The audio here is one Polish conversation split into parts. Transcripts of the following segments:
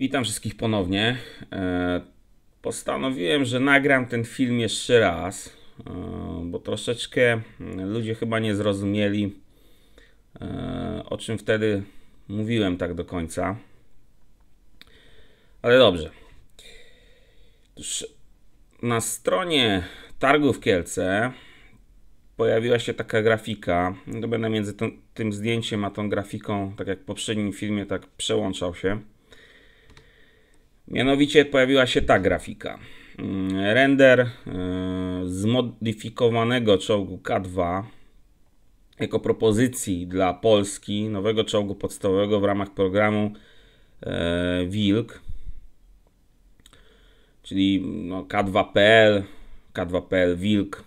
Witam wszystkich ponownie. E, postanowiłem, że nagram ten film jeszcze raz, e, bo troszeczkę mm, ludzie chyba nie zrozumieli, e, o czym wtedy mówiłem tak do końca. Ale dobrze. Otóż na stronie targów Kielce pojawiła się taka grafika. To będę między tym, tym zdjęciem a tą grafiką, tak jak w poprzednim filmie, tak przełączał się. Mianowicie pojawiła się ta grafika. Mm, render e, zmodyfikowanego czołgu K2 jako propozycji dla Polski nowego czołgu podstawowego w ramach programu e, Wilk, czyli no, K2PL, K2PL Wilk.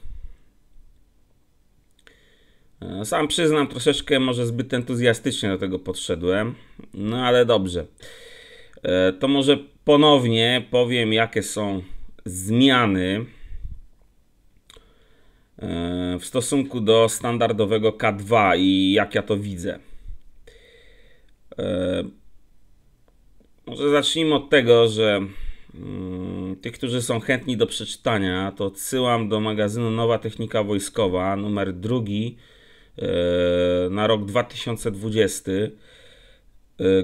E, sam przyznam, troszeczkę może zbyt entuzjastycznie do tego podszedłem, no ale dobrze. To może ponownie powiem, jakie są zmiany e, w stosunku do standardowego K2 i jak ja to widzę. E, może zacznijmy od tego, że mm, tych, którzy są chętni do przeczytania, to odsyłam do magazynu Nowa Technika Wojskowa, numer drugi e, na rok 2020,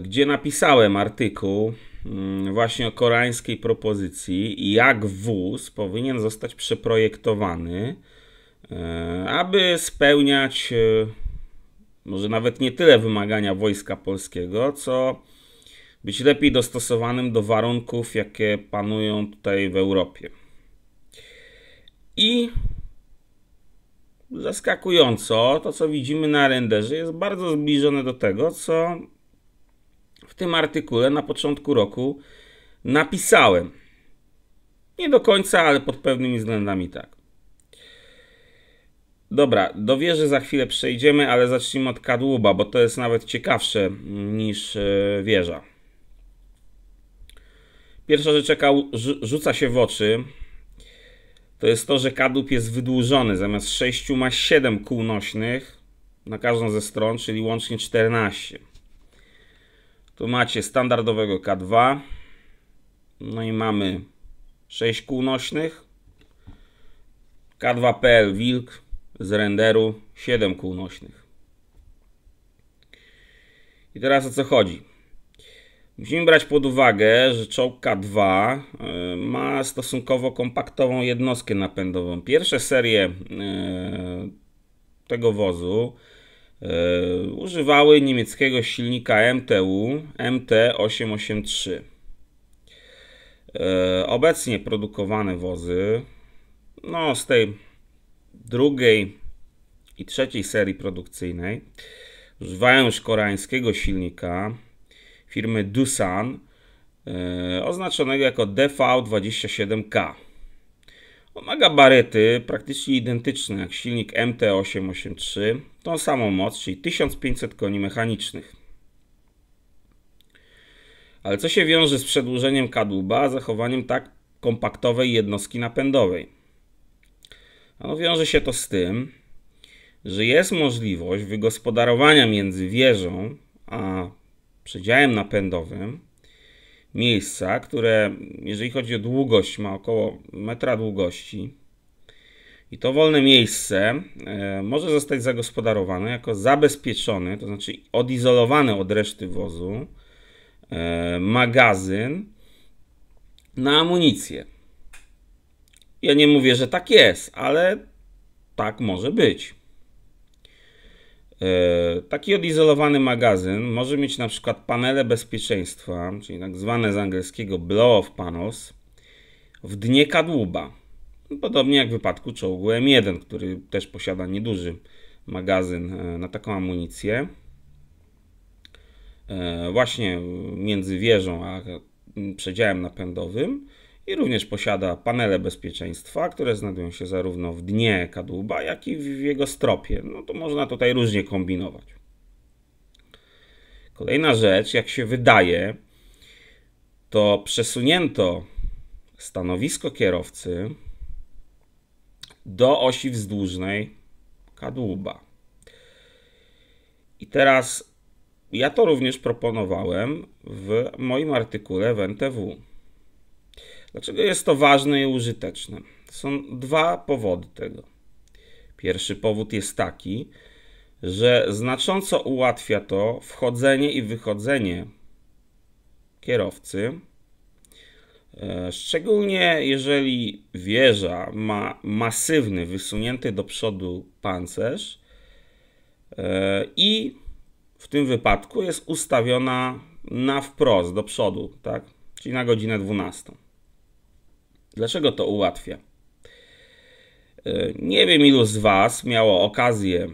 gdzie napisałem artykuł Mm, właśnie o koreańskiej propozycji, jak wóz powinien zostać przeprojektowany, e, aby spełniać e, może nawet nie tyle wymagania wojska polskiego, co być lepiej dostosowanym do warunków, jakie panują tutaj w Europie. I zaskakująco to, co widzimy na renderze, jest bardzo zbliżone do tego, co tym artykule na początku roku napisałem. Nie do końca, ale pod pewnymi względami tak. Dobra, do wieży za chwilę przejdziemy, ale zacznijmy od kadłuba, bo to jest nawet ciekawsze mm, niż e, wieża. Pierwsza rzecz, jaka rzuca się w oczy, to jest to, że kadłub jest wydłużony. Zamiast 6 ma 7 kół nośnych na każdą ze stron, czyli łącznie 14. Tu macie standardowego K2. No i mamy 6 kół nośnych. K2PL Wilk z renderu 7 kół nośnych. I teraz o co chodzi? Musimy brać pod uwagę, że czołg K2 e, ma stosunkowo kompaktową jednostkę napędową. Pierwsze serie e, tego wozu E, używały niemieckiego silnika MTU MT883. E, obecnie produkowane wozy no, z tej drugiej i trzeciej serii produkcyjnej używają już koreańskiego silnika firmy Dusan e, oznaczonego jako DV27K. Pomaga gabaryty praktycznie identyczne jak silnik MT883, tą samą moc, czyli 1500 koni mechanicznych. Ale co się wiąże z przedłużeniem kadłuba, a zachowaniem tak kompaktowej jednostki napędowej? Ano wiąże się to z tym, że jest możliwość wygospodarowania między wieżą a przedziałem napędowym miejsca, które jeżeli chodzi o długość ma około metra długości i to wolne miejsce e, może zostać zagospodarowane jako zabezpieczony, to znaczy odizolowany od reszty wozu e, magazyn na amunicję. Ja nie mówię, że tak jest, ale tak może być. E, taki odizolowany magazyn może mieć na przykład panele bezpieczeństwa, czyli tak zwane z angielskiego blow-off panels, w dnie kadłuba. Podobnie jak w wypadku czołgu M1, który też posiada nieduży magazyn e, na taką amunicję. E, właśnie między wieżą a przedziałem napędowym i również posiada panele bezpieczeństwa, które znajdują się zarówno w dnie kadłuba, jak i w jego stropie. No to można tutaj różnie kombinować. Kolejna rzecz, jak się wydaje, to przesunięto stanowisko kierowcy do osi wzdłużnej kadłuba. I teraz ja to również proponowałem w moim artykule w NTW. Dlaczego jest to ważne i użyteczne? Są dwa powody tego. Pierwszy powód jest taki, że znacząco ułatwia to wchodzenie i wychodzenie kierowcy, e, szczególnie jeżeli wieża ma masywny, wysunięty do przodu pancerz e, i w tym wypadku jest ustawiona na wprost do przodu, tak? czyli na godzinę 12. Dlaczego to ułatwia? E, nie wiem, ilu z Was miało okazję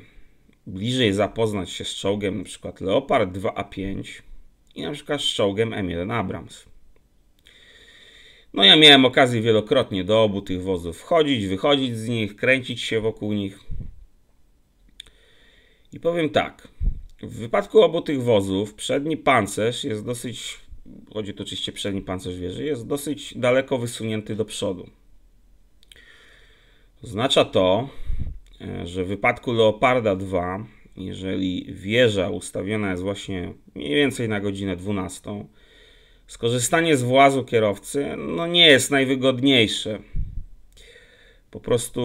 bliżej zapoznać się z czołgiem np. Leopard 2A5 i np. z czołgiem M1 Abrams. No ja miałem okazję wielokrotnie do obu tych wozów wchodzić, wychodzić z nich, kręcić się wokół nich. I powiem tak, w wypadku obu tych wozów przedni pancerz jest dosyć chodzi tu oczywiście przedni pancerz wieży, jest dosyć daleko wysunięty do przodu. Oznacza to, e, że w wypadku Leoparda 2, jeżeli wieża ustawiona jest właśnie mniej więcej na godzinę 12, skorzystanie z włazu kierowcy no nie jest najwygodniejsze. Po prostu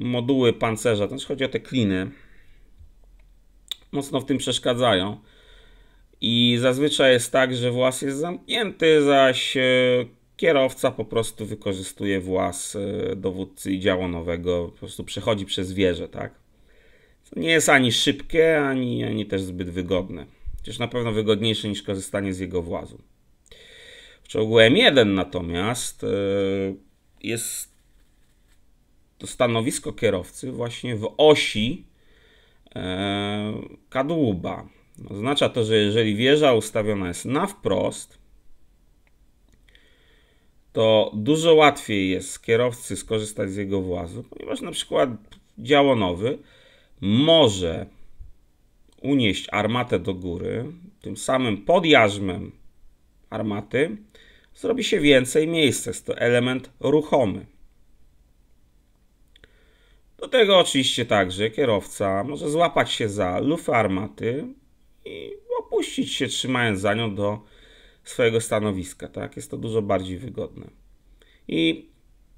moduły pancerza, też znaczy chodzi o te kliny, mocno w tym przeszkadzają. I zazwyczaj jest tak, że włas jest zamknięty, zaś e, kierowca po prostu wykorzystuje włas e, dowódcy i działu nowego, po prostu przechodzi przez wieżę, tak? Co nie jest ani szybkie, ani, ani też zbyt wygodne. Chociaż na pewno wygodniejsze niż korzystanie z jego włazu. W czołgu M1 natomiast e, jest to stanowisko kierowcy właśnie w osi kadłuba. Oznacza to, że jeżeli wieża ustawiona jest na wprost, to dużo łatwiej jest kierowcy skorzystać z jego włazu, ponieważ na przykład działonowy może unieść armatę do góry, tym samym pod jarzmem armaty zrobi się więcej miejsca. Jest to element ruchomy. Do tego oczywiście także kierowca może złapać się za lufę armaty, i opuścić się, trzymając za nią do swojego stanowiska. Tak? Jest to dużo bardziej wygodne. I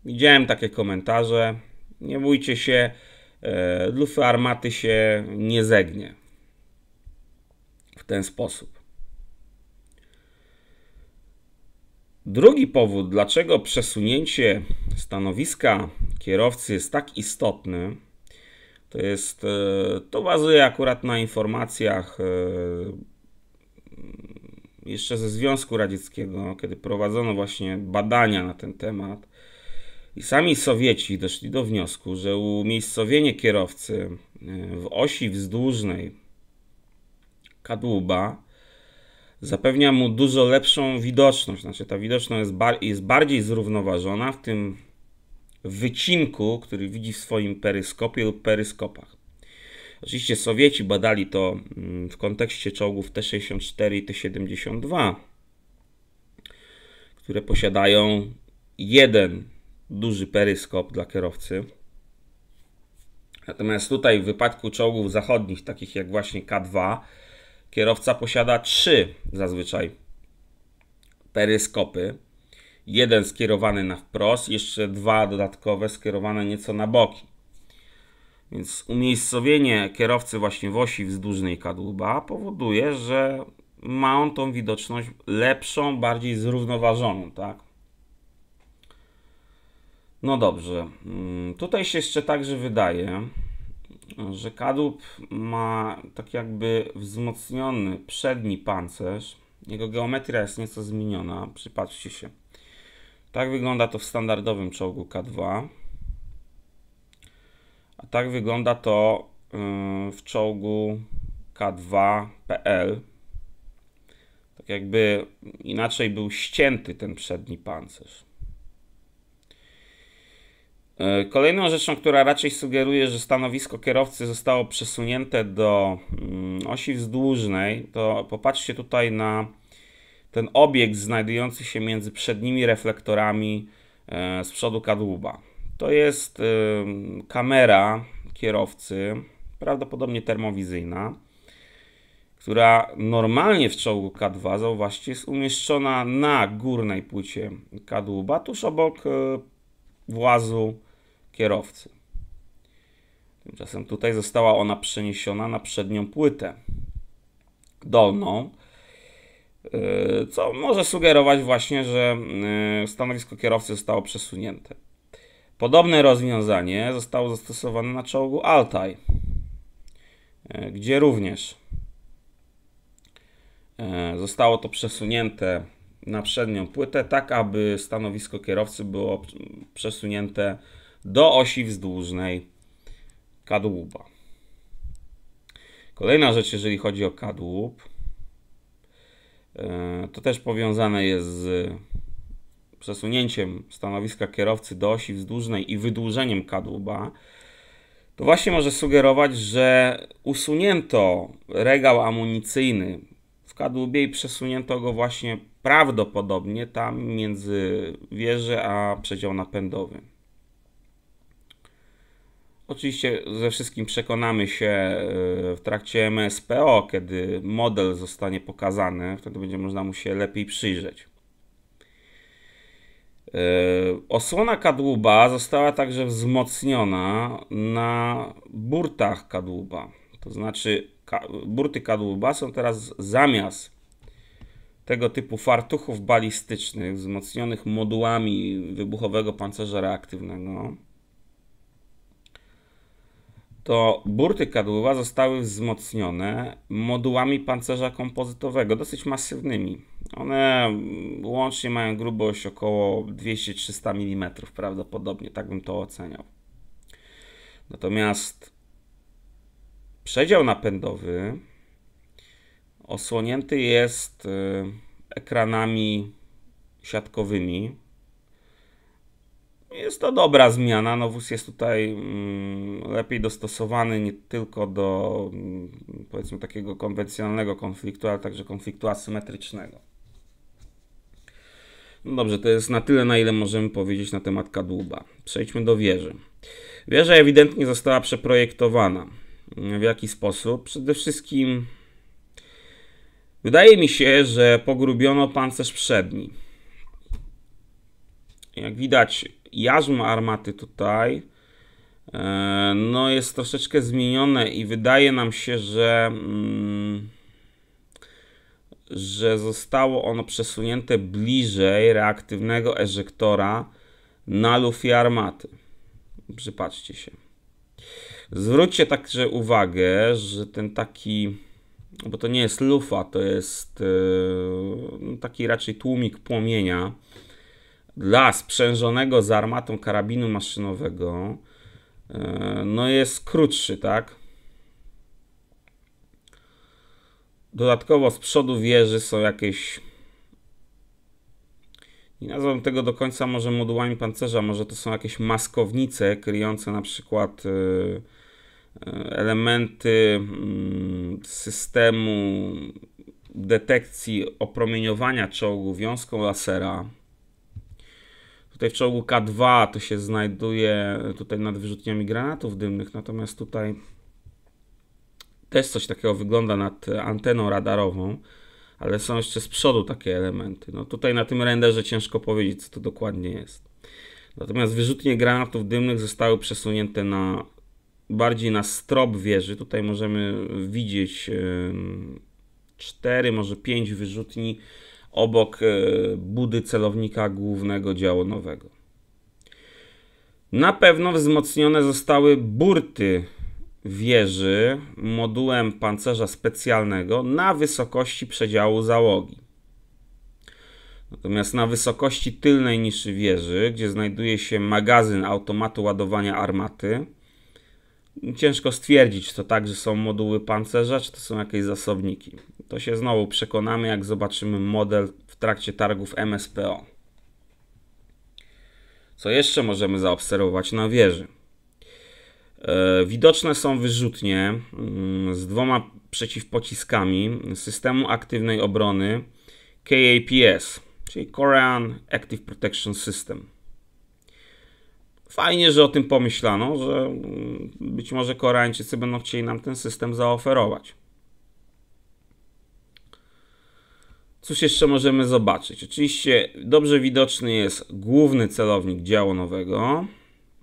widziałem takie komentarze. Nie bójcie się, e, lufy armaty się nie zegnie w ten sposób. Drugi powód, dlaczego przesunięcie stanowiska kierowcy jest tak istotny, to jest, e, to bazuje akurat na informacjach e, jeszcze ze Związku Radzieckiego, kiedy prowadzono właśnie badania na ten temat. I sami Sowieci doszli do wniosku, że umiejscowienie kierowcy e, w osi wzdłużnej kadłuba zapewnia mu dużo lepszą widoczność. Znaczy, ta widoczność jest, bar jest bardziej zrównoważona, w tym wycinku, który widzi w swoim peryskopie lub peryskopach. Oczywiście Sowieci badali to mm, w kontekście czołgów T-64 i T-72, które posiadają jeden duży peryskop dla kierowcy. Natomiast tutaj w wypadku czołgów zachodnich, takich jak właśnie K2, kierowca posiada trzy zazwyczaj peryskopy. Jeden skierowany na wprost, jeszcze dwa dodatkowe skierowane nieco na boki. Więc umiejscowienie kierowcy właśnie w osi wzdłużnej kadłuba powoduje, że ma on tą widoczność lepszą, bardziej zrównoważoną, tak? No dobrze. Mm, tutaj się jeszcze także wydaje, że kadłub ma tak jakby wzmocniony przedni pancerz. Jego geometria jest nieco zmieniona, przypatrzcie się. Tak wygląda to w standardowym czołgu K2. A tak wygląda to y, w czołgu K2PL. Tak jakby inaczej był ścięty ten przedni pancerz. Y, kolejną rzeczą, która raczej sugeruje, że stanowisko kierowcy zostało przesunięte do mm, osi wzdłużnej, to popatrzcie tutaj na ten obiekt znajdujący się między przednimi reflektorami e, z przodu kadłuba. To jest e, kamera kierowcy, prawdopodobnie termowizyjna, która normalnie w czołgu K2, zauważcie, jest umieszczona na górnej płycie kadłuba, tuż obok e, włazu kierowcy. Tymczasem tutaj została ona przeniesiona na przednią płytę dolną, Y, co może sugerować właśnie, że y, stanowisko kierowcy zostało przesunięte. Podobne rozwiązanie zostało zastosowane na czołgu Altaj, y, gdzie również zostało to przesunięte na przednią płytę, tak aby stanowisko kierowcy było przesunięte do osi wzdłużnej kadłuba. Kolejna rzecz, jeżeli chodzi o kadłub, E, to też powiązane jest z przesunięciem stanowiska kierowcy do osi wzdłużnej i wydłużeniem kadłuba, to właśnie może sugerować, że usunięto regał amunicyjny w kadłubie i przesunięto go właśnie prawdopodobnie tam między wieżę a przedział napędowy. Oczywiście ze wszystkim przekonamy się e, w trakcie MSPO, kiedy model zostanie pokazany, wtedy będzie można mu się lepiej przyjrzeć. E, osłona kadłuba została także wzmocniona na burtach kadłuba. To znaczy, burty kadłuba są teraz zamiast tego typu fartuchów balistycznych wzmocnionych modułami wybuchowego pancerza reaktywnego to burty kadłuba zostały wzmocnione modułami pancerza kompozytowego, dosyć masywnymi. One łącznie mają grubość około 200-300 mm prawdopodobnie, tak bym to oceniał. Natomiast przedział napędowy osłonięty jest y, ekranami siatkowymi, jest to dobra zmiana. Nowus jest tutaj mm, lepiej dostosowany nie tylko do mm, powiedzmy takiego konwencjonalnego konfliktu, ale także konfliktu asymetrycznego. No dobrze, to jest na tyle, na ile możemy powiedzieć na temat kadłuba. Przejdźmy do wieży. Wieża ewidentnie została przeprojektowana. W jaki sposób? Przede wszystkim wydaje mi się, że pogrubiono pancerz przedni. Jak widać, jarzmo armaty tutaj e, no jest troszeczkę zmienione i wydaje nam się, że mm, że zostało ono przesunięte bliżej reaktywnego ejektora na lufi armaty. Przypatrzcie się. Zwróćcie także uwagę, że ten taki, bo to nie jest lufa, to jest e, no, taki raczej tłumik płomienia, dla sprzężonego z armatą karabinu maszynowego e, no jest krótszy, tak? Dodatkowo z przodu wieży są jakieś nie nazwałbym tego do końca może modułami pancerza, może to są jakieś maskownice kryjące na przykład e, e, elementy mm, systemu detekcji opromieniowania czołgu wiązką lasera. Tutaj w czołgu K2 to się znajduje tutaj nad wyrzutniami granatów dymnych, natomiast tutaj też coś takiego wygląda nad anteną radarową, ale są jeszcze z przodu takie elementy. No tutaj na tym renderze ciężko powiedzieć, co to dokładnie jest. Natomiast wyrzutnie granatów dymnych zostały przesunięte na bardziej na strop wieży. Tutaj możemy widzieć 4, może 5 wyrzutni obok e, budy celownika głównego nowego. Na pewno wzmocnione zostały burty wieży modułem pancerza specjalnego na wysokości przedziału załogi. Natomiast na wysokości tylnej niszy wieży, gdzie znajduje się magazyn automatu ładowania armaty, Ciężko stwierdzić, czy to także są moduły pancerza, czy to są jakieś zasobniki. To się znowu przekonamy, jak zobaczymy model w trakcie targów MSPO. Co jeszcze możemy zaobserwować na wieży? E, widoczne są wyrzutnie mm, z dwoma przeciwpociskami systemu aktywnej obrony KAPS, czyli Korean Active Protection System fajnie, że o tym pomyślano, że mm, być może Koreańczycy będą chcieli nam ten system zaoferować. Cóż jeszcze możemy zobaczyć? Oczywiście dobrze widoczny jest główny celownik działu nowego.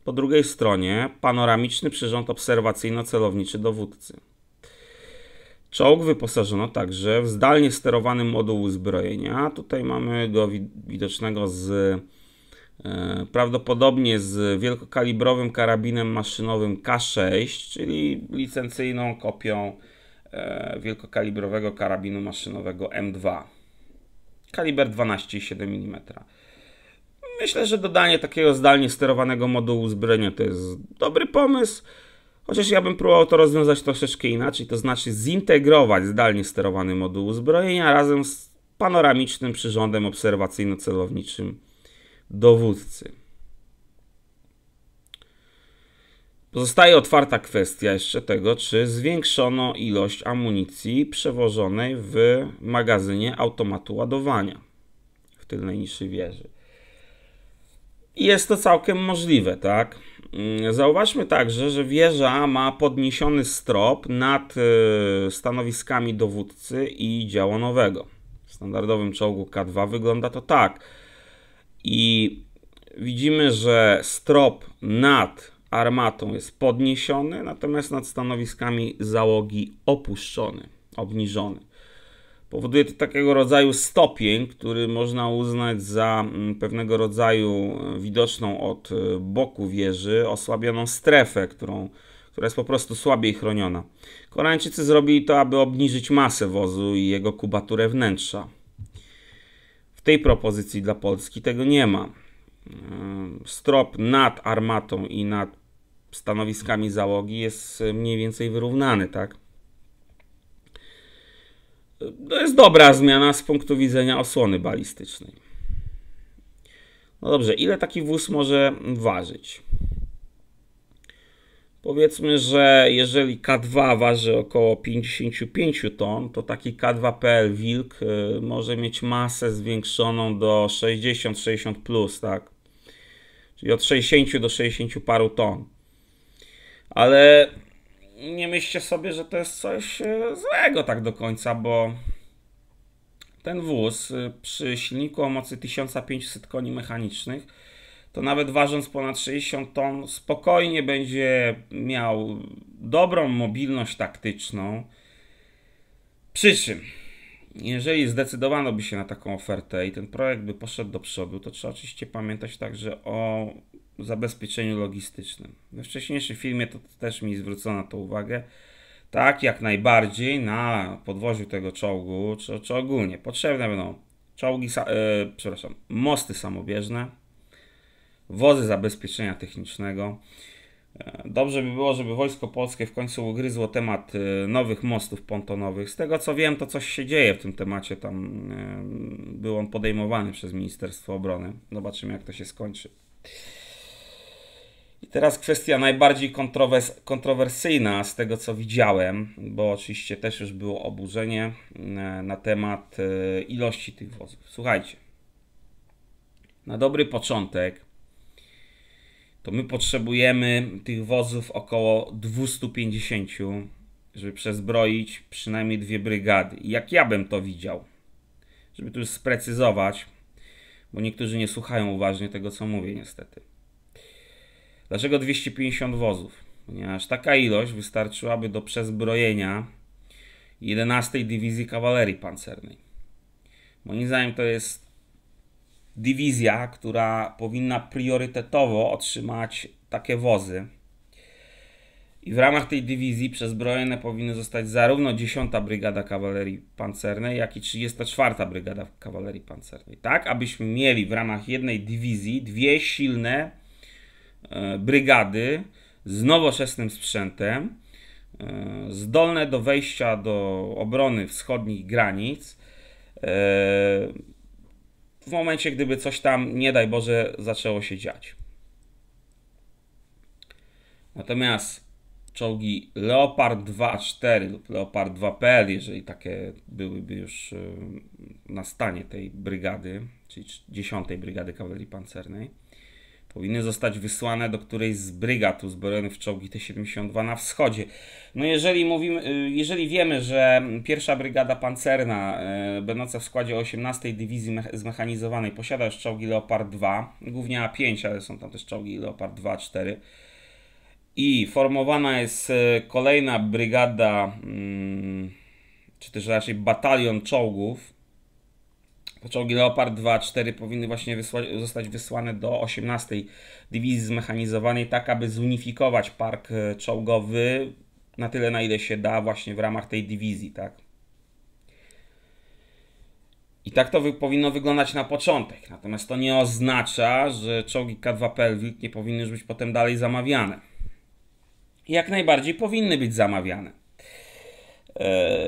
Po drugiej stronie panoramiczny przyrząd obserwacyjno-celowniczy dowódcy. Czołg wyposażono także w zdalnie sterowany moduł uzbrojenia. Tutaj mamy go widocznego z E, prawdopodobnie z wielkokalibrowym karabinem maszynowym K6, czyli licencyjną kopią e, wielkokalibrowego karabinu maszynowego M2. Kaliber 12,7 mm. Myślę, że dodanie takiego zdalnie sterowanego modułu uzbrojenia to jest dobry pomysł, chociaż ja bym próbował to rozwiązać troszeczkę inaczej, to znaczy zintegrować zdalnie sterowany moduł uzbrojenia razem z panoramicznym przyrządem obserwacyjno-celowniczym dowódcy. Pozostaje otwarta kwestia jeszcze tego, czy zwiększono ilość amunicji przewożonej w magazynie automatu ładowania w tylnej niższej wieży. Jest to całkiem możliwe, tak? Mm, zauważmy także, że wieża ma podniesiony strop nad y, stanowiskami dowódcy i działanowego. W standardowym czołgu K2 wygląda to tak i widzimy, że strop nad armatą jest podniesiony, natomiast nad stanowiskami załogi opuszczony, obniżony. Powoduje to takiego rodzaju stopień, który można uznać za mm, pewnego rodzaju e, widoczną od e, boku wieży osłabioną strefę, którą, która jest po prostu słabiej chroniona. Koreańczycy zrobili to, aby obniżyć masę wozu i jego kubaturę wnętrza tej propozycji dla Polski tego nie ma. Yy, strop nad armatą i nad stanowiskami załogi jest yy, mniej więcej wyrównany, tak? Yy, to jest dobra zmiana z punktu widzenia osłony balistycznej. No dobrze, ile taki wóz może ważyć? Powiedzmy, że jeżeli K2 waży około 55 ton, to taki K2PL Wilk y, może mieć masę zwiększoną do 60-60 plus, tak? Czyli od 60 do 60 paru ton. Ale nie myślcie sobie, że to jest coś y, złego tak do końca, bo ten wóz y, przy silniku o mocy 1500 koni mechanicznych to nawet ważąc ponad 60 ton, spokojnie będzie miał dobrą mobilność taktyczną. Przy czym, jeżeli zdecydowano by się na taką ofertę i ten projekt by poszedł do przodu, to trzeba oczywiście pamiętać także o zabezpieczeniu logistycznym. We wcześniejszym filmie to też mi zwrócono na to uwagę. Tak, jak najbardziej na podwoziu tego czołgu, czy, czy ogólnie potrzebne będą czołgi, e, przepraszam, mosty samobieżne, wozy zabezpieczenia technicznego. E, dobrze by było, żeby Wojsko Polskie w końcu ugryzło temat e, nowych mostów pontonowych. Z tego co wiem, to coś się dzieje w tym temacie. Tam e, był on podejmowany przez Ministerstwo Obrony. Zobaczymy, jak to się skończy. I teraz kwestia najbardziej kontrowers kontrowersyjna z tego co widziałem, bo oczywiście też już było oburzenie na temat ilości tych wozów. Słuchajcie, na dobry początek to my potrzebujemy tych wozów około 250, żeby przezbroić przynajmniej dwie brygady. Jak ja bym to widział? Żeby tu już sprecyzować, bo niektórzy nie słuchają uważnie tego, co mówię, niestety. Dlaczego 250 wozów? Ponieważ taka ilość wystarczyłaby do przezbrojenia 11 Dywizji Kawalerii Pancernej. Moim zdaniem to jest dywizja, która powinna priorytetowo otrzymać takie wozy. I w ramach tej dywizji przezbrojone powinny zostać zarówno 10. Brygada Kawalerii Pancernej, jak i 34. Brygada Kawalerii Pancernej. Tak, abyśmy mieli w ramach jednej dywizji dwie silne e, brygady z nowoczesnym sprzętem, e, zdolne do wejścia do obrony wschodnich granic. E, w momencie, gdyby coś tam, nie daj Boże, zaczęło się dziać. Natomiast czołgi Leopard 2.4 lub Leopard 2PL, jeżeli takie byłyby już na stanie tej brygady, czyli 10 Brygady Kawalerii Pancernej, powinny zostać wysłane do którejś z brygad uzbrojonych w czołgi T-72 na wschodzie. No jeżeli, mówimy, y, jeżeli wiemy, że pierwsza brygada pancerna, y, będąca w składzie 18 Dywizji Zmechanizowanej, posiada już czołgi Leopard 2, głównie A5, ale są tam też czołgi Leopard 2, 4, i formowana jest y, kolejna brygada, mm, czy też raczej batalion czołgów Czołgi Leopard 2-4 powinny właśnie zostać wysłane do 18 Dywizji Zmechanizowanej, tak aby zunifikować park e, czołgowy na tyle, na ile się da właśnie w ramach tej dywizji, tak? I tak to wy powinno wyglądać na początek. Natomiast to nie oznacza, że czołgi K2 Pelvic nie powinny już być potem dalej zamawiane. Jak najbardziej powinny być zamawiane. E,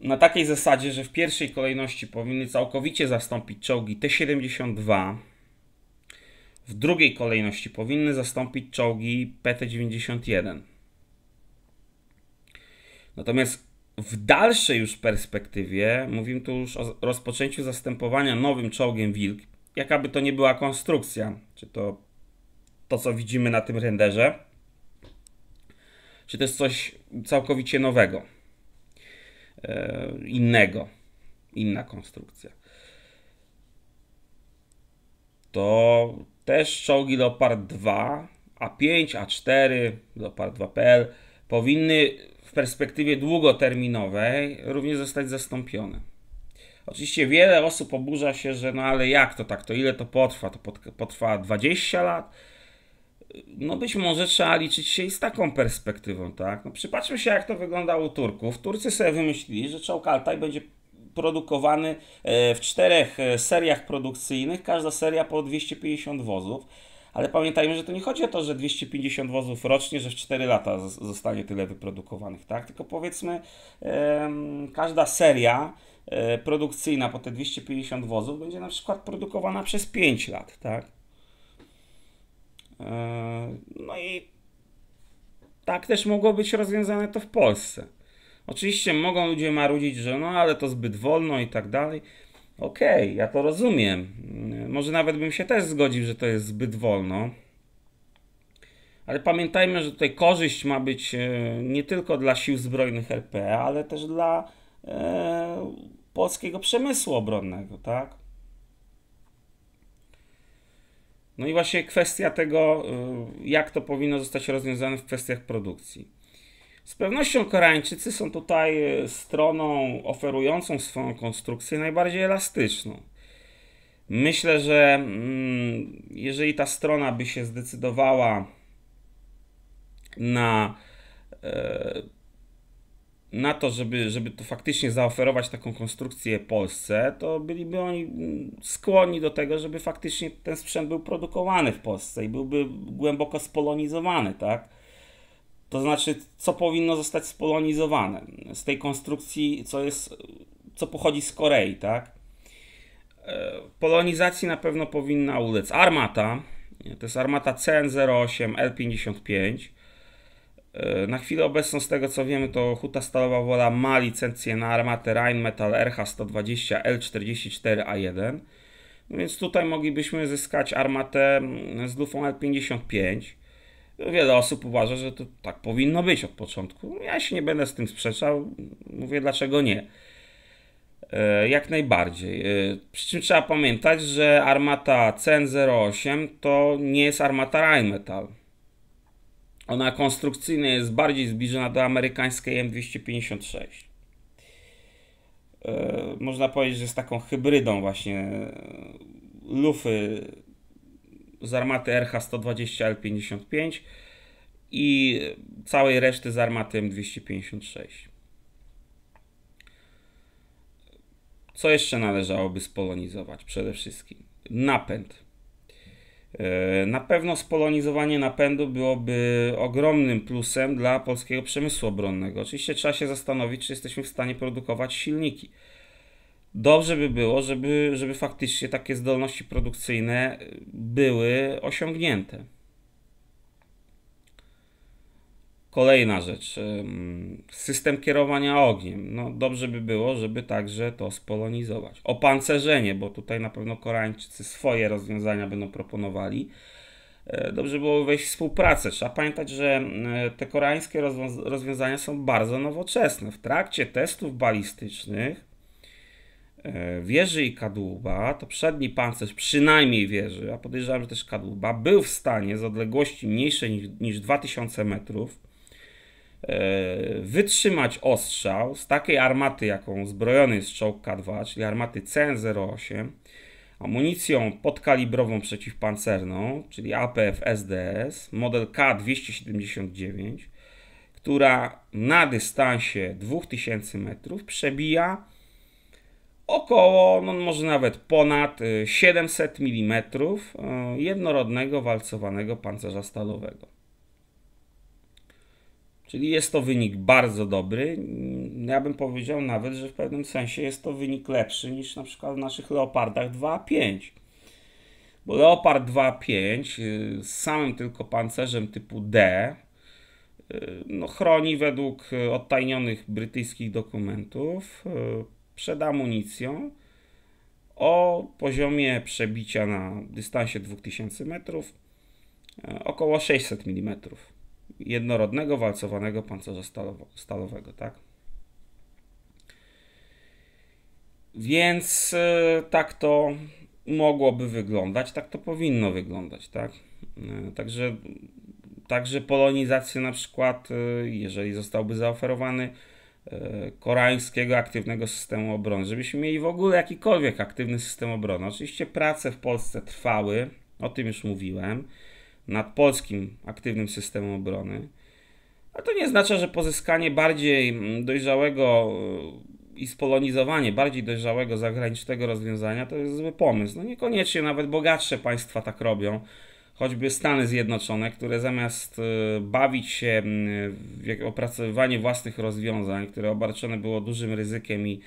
na takiej zasadzie, że w pierwszej kolejności powinny całkowicie zastąpić czołgi T-72, w drugiej kolejności powinny zastąpić czołgi PT-91. Natomiast w dalszej już perspektywie, mówimy tu już o rozpoczęciu zastępowania nowym czołgiem Wilk, jakaby to nie była konstrukcja, czy to to, co widzimy na tym renderze, czy to jest coś całkowicie nowego. E, innego, inna konstrukcja. To też czołgi Leopard 2, A5, A4, Leopard 2PL powinny w perspektywie długoterminowej również zostać zastąpione. Oczywiście wiele osób oburza się, że no ale jak to tak, to ile to potrwa? To potrwa 20 lat? no być może trzeba liczyć się i z taką perspektywą, tak? No przypatrzmy się, jak to wyglądało u Turków. Turcy sobie wymyślili, że Czołkaltaj będzie produkowany e, w czterech e, seriach produkcyjnych, każda seria po 250 wozów. Ale pamiętajmy, że to nie chodzi o to, że 250 wozów rocznie, że w 4 lata zostanie tyle wyprodukowanych, tak? Tylko powiedzmy, każda seria e, produkcyjna po te 250 wozów będzie na przykład produkowana przez 5 lat, tak? Yy, no i tak też mogło być rozwiązane to w Polsce. Oczywiście mogą ludzie marudzić, że no ale to zbyt wolno i tak dalej. Okej, okay, ja to rozumiem. Yy, może nawet bym się też zgodził, że to jest zbyt wolno. Ale pamiętajmy, że tutaj korzyść ma być yy, nie tylko dla sił zbrojnych RP, e, ale też dla e, polskiego przemysłu obronnego, tak? No i właśnie kwestia tego, y, jak to powinno zostać rozwiązane w kwestiach produkcji. Z pewnością Koreańczycy są tutaj y, stroną oferującą swoją konstrukcję najbardziej elastyczną. Myślę, że mm, jeżeli ta strona by się zdecydowała na y, na to, żeby, żeby to faktycznie zaoferować taką konstrukcję Polsce, to byliby oni skłonni do tego, żeby faktycznie ten sprzęt był produkowany w Polsce i byłby głęboko spolonizowany, tak? To znaczy, co powinno zostać spolonizowane z tej konstrukcji, co jest, co pochodzi z Korei, tak? E, polonizacji na pewno powinna ulec armata, to jest armata CN08 L55, E, na chwilę obecną, z tego co wiemy, to Huta Stalowa Wola ma licencję na armatę Rheinmetall RH120L44A1. No więc tutaj moglibyśmy zyskać armatę mm, z lufą L55. No, wiele osób uważa, że to tak powinno być od początku. No, ja się nie będę z tym sprzeczał. Mówię, dlaczego nie. E, jak najbardziej. E, przy czym trzeba pamiętać, że armata CN08 to nie jest armata Rheinmetall. Ona konstrukcyjnie jest bardziej zbliżona do amerykańskiej M256. E, można powiedzieć, że jest taką hybrydą właśnie lufy z armaty RH-120L55 i całej reszty z armaty M256. Co jeszcze należałoby spolonizować przede wszystkim? Napęd. E, na pewno spolonizowanie napędu byłoby ogromnym plusem dla polskiego przemysłu obronnego. Oczywiście trzeba się zastanowić, czy jesteśmy w stanie produkować silniki. Dobrze by było, żeby, żeby faktycznie takie zdolności produkcyjne były osiągnięte. Kolejna rzecz, system kierowania ogniem. No, dobrze by było, żeby także to spolonizować. Opancerzenie, bo tutaj na pewno Koreańczycy swoje rozwiązania będą proponowali. E, dobrze byłoby wejść w współpracę. Trzeba pamiętać, że te koreańskie rozwiązania są bardzo nowoczesne. W trakcie testów balistycznych e, wieży i kadłuba, to przedni pancerz przynajmniej wieży, a podejrzewam, że też kadłuba, był w stanie z odległości mniejszej niż, niż 2000 metrów E, wytrzymać ostrzał z takiej armaty, jaką zbrojony jest czołg K2, czyli armaty CN-08, amunicją podkalibrową przeciwpancerną, czyli APF SDS, model K279, która na dystansie 2000 metrów przebija około, no może nawet ponad 700 e, mm e, jednorodnego walcowanego pancerza stalowego. Czyli jest to wynik bardzo dobry. Mm, ja bym powiedział nawet, że w pewnym sensie jest to wynik lepszy niż na przykład w naszych Leopardach 2.5. Bo Leopard 2.5 y, z samym tylko pancerzem typu D y, no, chroni według y, odtajnionych brytyjskich dokumentów przed amunicją o poziomie przebicia na dystansie 2000 metrów około 600 mm jednorodnego walcowanego pancerza stalowo, stalowego, tak? Więc y, tak to mogłoby wyglądać, tak to powinno wyglądać, tak? Y, także, także polonizacja na przykład, y, jeżeli zostałby zaoferowany koreańskiego aktywnego systemu obrony, żebyśmy mieli w ogóle jakikolwiek aktywny system obrony. Oczywiście prace w Polsce trwały, o tym już mówiłem nad polskim aktywnym systemem obrony. A to nie oznacza, że pozyskanie bardziej mm, dojrzałego y, i spolonizowanie bardziej dojrzałego zagranicznego rozwiązania to jest zły pomysł. No niekoniecznie nawet bogatsze państwa tak robią. Choćby Stany Zjednoczone, które zamiast y, bawić się mm, w opracowywanie własnych rozwiązań, które obarczone było dużym ryzykiem i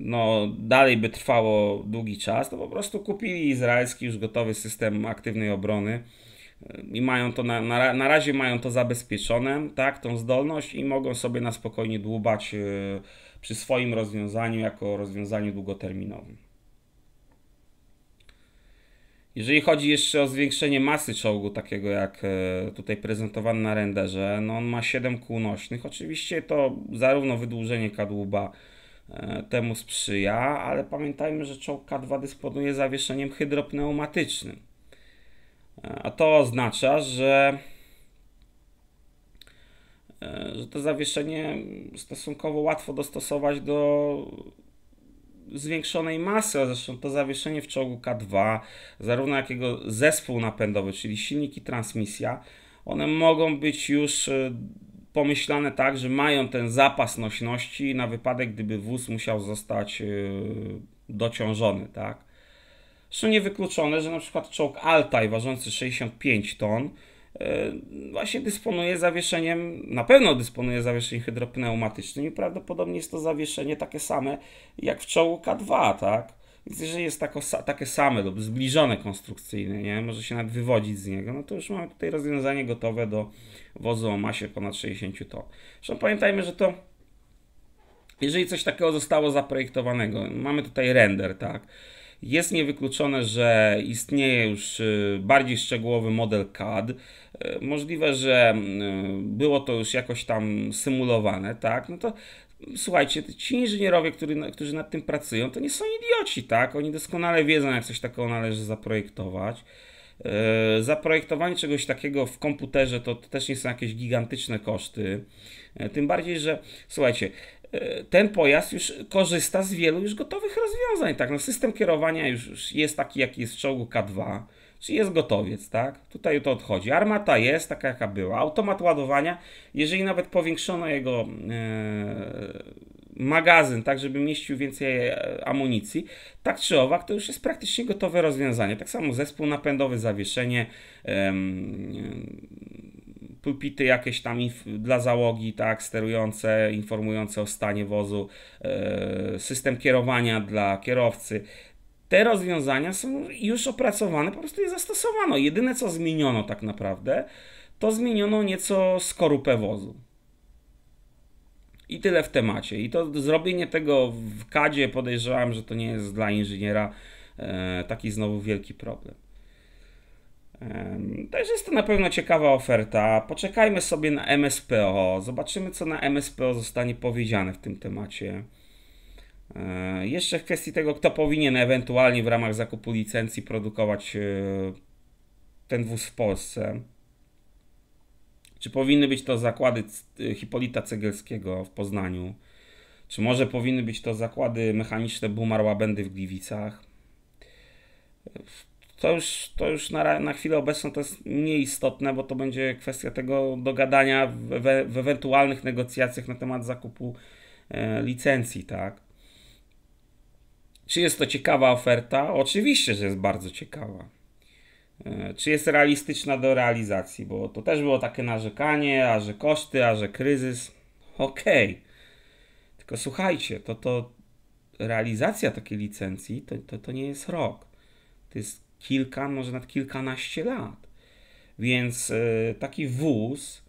no, dalej by trwało długi czas, to po prostu kupili izraelski już gotowy system aktywnej obrony i mają to na, na, na razie mają to zabezpieczone, tak, tą zdolność i mogą sobie na spokojnie dłubać e, przy swoim rozwiązaniu jako rozwiązaniu długoterminowym. Jeżeli chodzi jeszcze o zwiększenie masy czołgu, takiego jak e, tutaj prezentowany na renderze, no on ma 7 kół nośnych. Oczywiście to zarówno wydłużenie kadłuba e, temu sprzyja, ale pamiętajmy, że czołg K2 dysponuje zawieszeniem hydropneumatycznym E, a to oznacza, że, e, że to zawieszenie stosunkowo łatwo dostosować do zwiększonej masy, a zresztą to zawieszenie w czołgu K2, zarówno jak jego zespół napędowy, czyli silnik i transmisja, one mogą być już e, pomyślane tak, że mają ten zapas nośności na wypadek, gdyby wóz musiał zostać dociążony, tak? są niewykluczone, że na przykład czołg Altaj ważący 65 ton e, właśnie dysponuje zawieszeniem, na pewno dysponuje zawieszeniem hydropneumatycznym i prawdopodobnie jest to zawieszenie takie same jak w czołgu K2, tak? Więc jeżeli jest tako, takie same lub zbliżone konstrukcyjnie, nie? może się nawet wywodzić z niego, no to już mamy tutaj rozwiązanie gotowe do wozu o masie ponad 60 ton. Zresztą pamiętajmy, że to jeżeli coś takiego zostało zaprojektowanego, mamy tutaj render, tak? Jest niewykluczone, że istnieje już y, bardziej szczegółowy model CAD. Y, możliwe, że y, było to już jakoś tam symulowane, tak? No to słuchajcie, ci inżynierowie, którzy, którzy nad tym pracują, to nie są idioci, tak? Oni doskonale wiedzą, jak coś takiego należy zaprojektować. zaprojektowanie czegoś takiego w komputerze to, też nie są jakieś gigantyczne koszty. Tym bardziej, że słuchajcie, ten pojazd już korzysta z wielu już gotowych rozwiązań, tak? No system kierowania już, już jest taki, jaki jest w czołgu K2, czyli jest gotowiec, tak? Tutaj to odchodzi. Armata jest taka, jaka była. Automat ładowania, jeżeli nawet powiększono jego e, magazyn, tak, żeby mieścił więcej e, amunicji, tak czy owak, to już jest praktycznie gotowe rozwiązanie. Tak samo zespół napędowy, zawieszenie, e, pulpity jakieś tam dla załogi, tak, sterujące, informujące o stanie wozu, e, system kierowania dla kierowcy. Te rozwiązania są już opracowane, po prostu je zastosowano. Jedyne co zmieniono tak naprawdę, to zmieniono nieco skorupę wozu. I tyle w temacie. I to zrobienie tego w kadzie podejrzewałem, że to nie jest dla inżyniera e, taki znowu wielki problem. Także jest to na pewno ciekawa oferta. Poczekajmy sobie na MSPO, zobaczymy co na MSPO zostanie powiedziane w tym temacie. E, jeszcze w kwestii tego, kto powinien ewentualnie w ramach zakupu licencji produkować e, ten wóz w Polsce. Czy powinny być to zakłady e, Hipolita Cegielskiego w Poznaniu? Czy może powinny być to zakłady mechaniczne Bumar Łabędy w Gliwicach? to już, to już na, na chwilę obecną to jest nieistotne, bo to będzie kwestia tego dogadania w, w ewentualnych negocjacjach na temat zakupu e, licencji, tak? Czy jest to ciekawa oferta? Oczywiście, że jest bardzo ciekawa. E, czy jest realistyczna do realizacji? Bo to też było takie narzekanie, a że koszty, a że kryzys. Okej. Okay. Tylko słuchajcie, to, to realizacja takiej licencji to, to, to nie jest rok. To jest kilka, może nawet kilkanaście lat. Więc e, taki wóz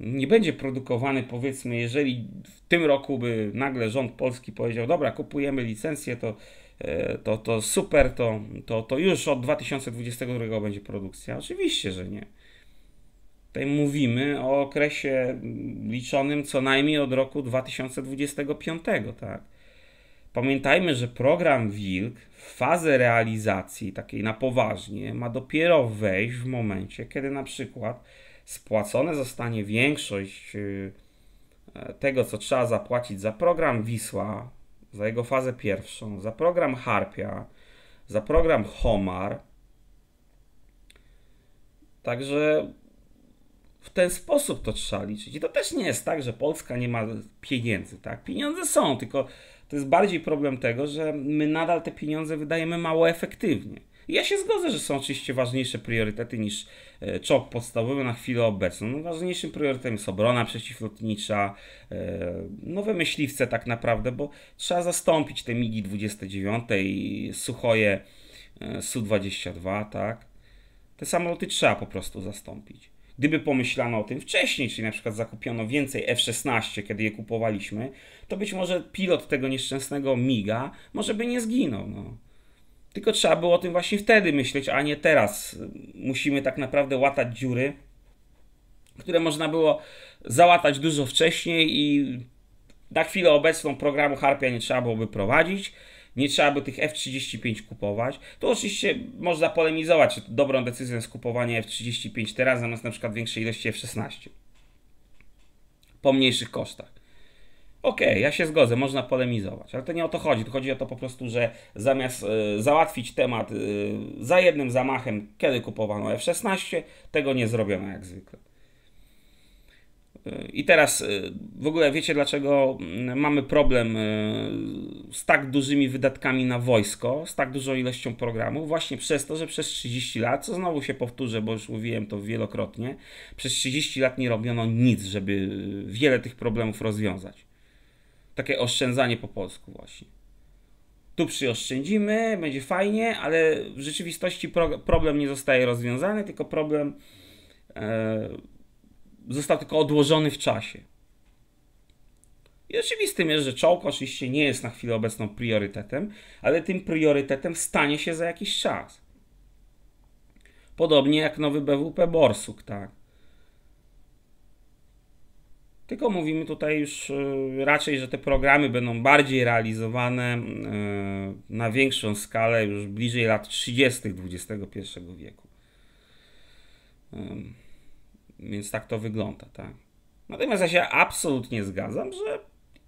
nie będzie produkowany, powiedzmy, jeżeli w tym roku by nagle rząd polski powiedział, dobra, kupujemy licencję, to, e, to, to super, to, to, to już od 2022 będzie produkcja. Oczywiście, że nie. Tutaj mówimy o okresie mm, liczonym co najmniej od roku 2025, tak? Pamiętajmy, że program Wilk w fazę realizacji takiej na poważnie ma dopiero wejść w momencie, kiedy na przykład spłacone zostanie większość y, e, tego, co trzeba zapłacić za program Wisła, za jego fazę pierwszą, za program Harpia, za program Homar. Także w ten sposób to trzeba liczyć. I to też nie jest tak, że Polska nie ma pieniędzy, tak? Pieniądze są, tylko to jest bardziej problem tego, że my nadal te pieniądze wydajemy mało efektywnie. ja się zgodzę, że są oczywiście ważniejsze priorytety niż e, czołg podstawowy na chwilę obecną. No, ważniejszym priorytetem jest obrona przeciwlotnicza, e, nowe myśliwce tak naprawdę, bo trzeba zastąpić te MIGI 29 i Suchoje e, Su-22, tak? Te samoloty trzeba po prostu zastąpić. Gdyby pomyślano o tym wcześniej, czyli na przykład zakupiono więcej F-16, kiedy je kupowaliśmy, to być może pilot tego nieszczęsnego MIGA może by nie zginął. No. Tylko trzeba było o tym właśnie wtedy myśleć, a nie teraz. Musimy tak naprawdę łatać dziury, które można było załatać dużo wcześniej i na chwilę obecną programu Harpia nie trzeba byłoby prowadzić nie trzeba by tych F-35 kupować. Tu oczywiście można polemizować, czy to dobrą decyzją jest kupowanie F-35 teraz zamiast na przykład większej ilości F-16. Po mniejszych kosztach. Okej, okay, ja się zgodzę, można polemizować, ale to nie o to chodzi. Tu chodzi o to po prostu, że zamiast y, załatwić temat y, za jednym zamachem, kiedy kupowano F-16, tego nie zrobiono jak zwykle. I teraz y, w ogóle wiecie, dlaczego mm, mamy problem y, z tak dużymi wydatkami na wojsko, z tak dużą ilością programów? Właśnie przez to, że przez 30 lat, co znowu się powtórzę, bo już mówiłem to wielokrotnie, przez 30 lat nie robiono nic, żeby y, wiele tych problemów rozwiązać. Takie oszczędzanie po polsku, właśnie. Tu przyoszczędzimy, będzie fajnie, ale w rzeczywistości problem nie zostaje rozwiązany, tylko problem. Yy, został tylko odłożony w czasie. I oczywistym jest, że czołg oczywiście nie jest na chwilę obecną priorytetem, ale tym priorytetem stanie się za jakiś czas. Podobnie jak nowy BWP Borsuk, tak. Tylko mówimy tutaj już y, raczej, że te programy będą bardziej realizowane y, na większą skalę już bliżej lat 30. XXI wieku. Więc tak to wygląda, tak. Natomiast ja się absolutnie zgadzam, że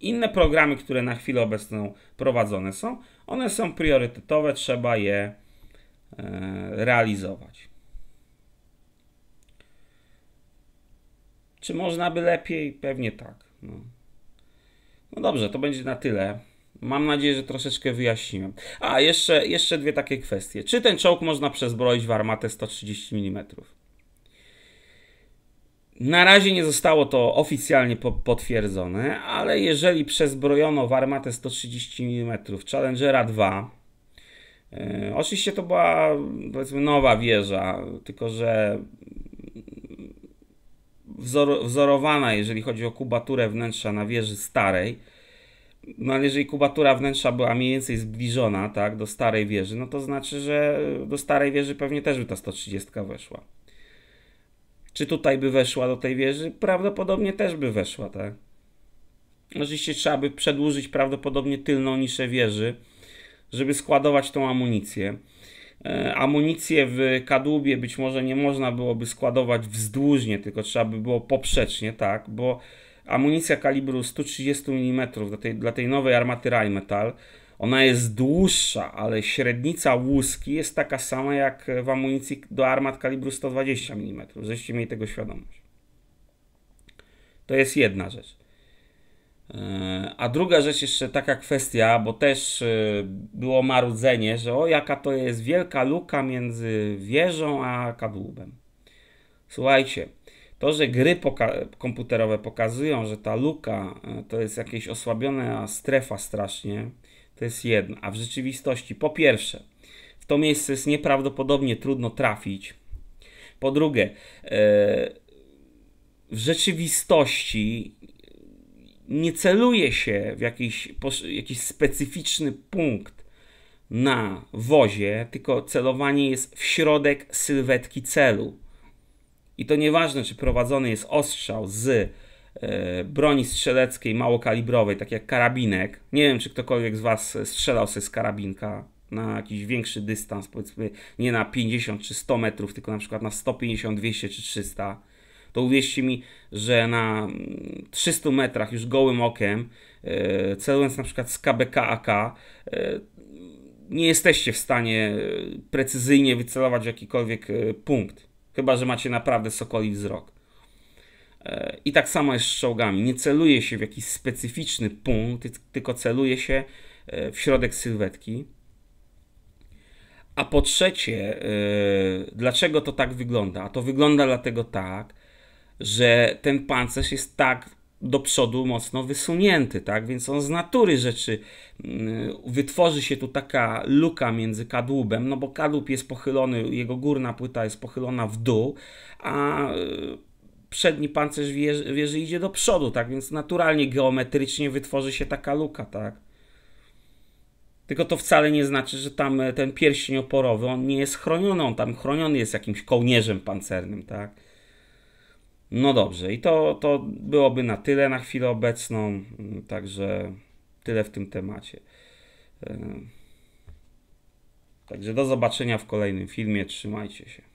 inne programy, które na chwilę obecną prowadzone są, one są priorytetowe, trzeba je e, realizować. Czy można by lepiej? Pewnie tak. No. no. dobrze, to będzie na tyle. Mam nadzieję, że troszeczkę wyjaśniłem. A, jeszcze, jeszcze dwie takie kwestie. Czy ten czołg można przezbroić w armatę 130 mm? Na razie nie zostało to oficjalnie po potwierdzone, ale jeżeli przezbrojono w armatę 130 mm Challengera 2, e, oczywiście to była powiedzmy nowa wieża, tylko że wzor wzorowana, jeżeli chodzi o kubaturę wnętrza na wieży starej, no ale jeżeli kubatura wnętrza była mniej więcej zbliżona tak, do starej wieży, no to znaczy, że do starej wieży pewnie też by ta 130 weszła. Czy tutaj by weszła do tej wieży? Prawdopodobnie też by weszła, tak? Oczywiście trzeba by przedłużyć prawdopodobnie tylną niszę wieży, żeby składować tą amunicję. E, amunicję w kadłubie być może nie można byłoby składować wzdłużnie, tylko trzeba by było poprzecznie, tak? Bo amunicja kalibru 130 mm dla tej, dla tej nowej armaty Rheinmetall metal ona jest dłuższa, ale średnica łuski jest taka sama jak w amunicji do armat kalibru 120 mm. Żeście mieli tego świadomość. To jest jedna rzecz. E, a druga rzecz, jeszcze taka kwestia, bo też e, było marudzenie, że o jaka to jest wielka luka między wieżą a kadłubem. Słuchajcie, to, że gry poka komputerowe pokazują, że ta luka e, to jest jakaś osłabiona strefa strasznie, to jest jedno. A w rzeczywistości, po pierwsze, w to miejsce jest nieprawdopodobnie trudno trafić. Po drugie, e, w rzeczywistości nie celuje się w jakiś, jakiś specyficzny punkt na wozie, tylko celowanie jest w środek sylwetki celu. I to nieważne, czy prowadzony jest ostrzał z E, broni strzeleckiej małokalibrowej, tak jak karabinek. Nie wiem, czy ktokolwiek z Was strzelał sobie z karabinka na jakiś większy dystans, powiedzmy nie na 50 czy 100 metrów, tylko na przykład na 150, 200 czy 300, to uwierzcie mi, że na 300 mm, metrach już gołym okiem, e, celując na przykład z KBK AK, e, nie jesteście w stanie precyzyjnie wycelować jakikolwiek punkt. Chyba, że macie naprawdę sokoli wzrok. E, I tak samo jest z czołgami. Nie celuje się w jakiś specyficzny punkt, tylko celuje się e, w środek sylwetki. A po trzecie, e, dlaczego to tak wygląda? A to wygląda dlatego tak, że ten pancerz jest tak do przodu mocno wysunięty, tak? Więc on z natury rzeczy mm, wytworzy się tu taka luka między kadłubem, no bo kadłub jest pochylony, jego górna płyta jest pochylona w dół, a przedni pancerz wieży, wieży idzie do przodu, tak więc naturalnie geometrycznie wytworzy się taka luka, tak. Tylko to wcale nie znaczy, że tam e, ten pierścień oporowy, on nie jest chroniony, on tam chroniony jest jakimś kołnierzem pancernym, tak. No dobrze, i to, to byłoby na tyle na chwilę obecną, mm, także tyle w tym temacie. E, także do zobaczenia w kolejnym filmie, trzymajcie się.